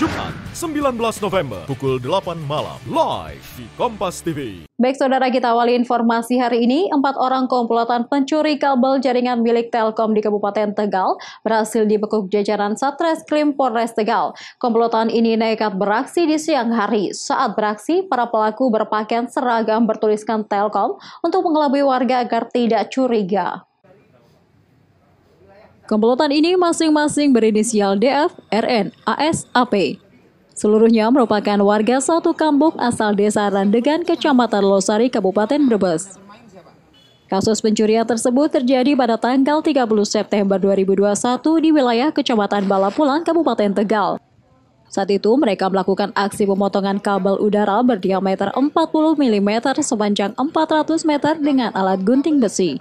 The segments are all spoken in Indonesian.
Jumat 19 November pukul 8 malam live di Kompas TV. Baik saudara kita awali informasi hari ini, empat orang komplotan pencuri kabel jaringan milik Telkom di Kabupaten Tegal berhasil dibekuk jajaran Satreskrim Polres Tegal. Komplotan ini nekat beraksi di siang hari. Saat beraksi, para pelaku berpakaian seragam bertuliskan Telkom untuk mengelabui warga agar tidak curiga. Komplotan ini masing-masing berinisial DF, RN, AS, AP. Seluruhnya merupakan warga satu kampung asal desa Randegan, Kecamatan Losari, Kabupaten Brebes. Kasus pencurian tersebut terjadi pada tanggal 30 September 2021 di wilayah Kecamatan Balapulang, Kabupaten Tegal. Saat itu mereka melakukan aksi pemotongan kabel udara berdiameter 40 mm sepanjang 400 meter dengan alat gunting besi.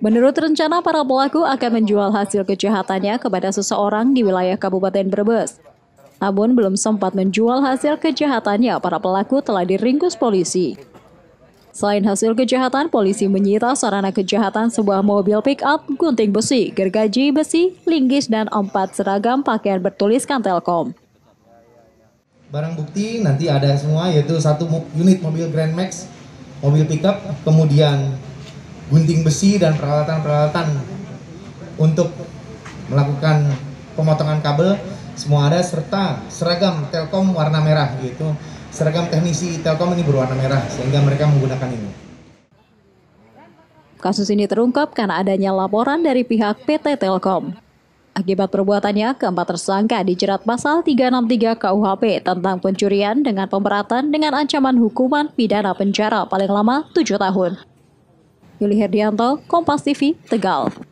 Menurut rencana, para pelaku akan menjual hasil kejahatannya kepada seseorang di wilayah Kabupaten Brebes. Namun belum sempat menjual hasil kejahatannya, para pelaku telah diringkus polisi. Selain hasil kejahatan, polisi menyita sarana kejahatan sebuah mobil pick-up, gunting besi, gergaji besi, linggis, dan empat seragam pakaian bertuliskan Telkom. Barang bukti nanti ada semua yaitu satu unit mobil Grand Max, mobil pick up, kemudian gunting besi dan peralatan-peralatan untuk melakukan pemotongan kabel semua ada serta seragam Telkom warna merah gitu seragam teknisi Telkom ini berwarna merah sehingga mereka menggunakan ini. Kasus ini terungkap karena adanya laporan dari pihak PT Telkom. Akibat perbuatannya, keempat tersangka dijerat pasal 363 KUHP tentang pencurian dengan pemberatan dengan ancaman hukuman pidana penjara paling lama tujuh tahun. Yuli Herdianto, Kompas TV, Tegal.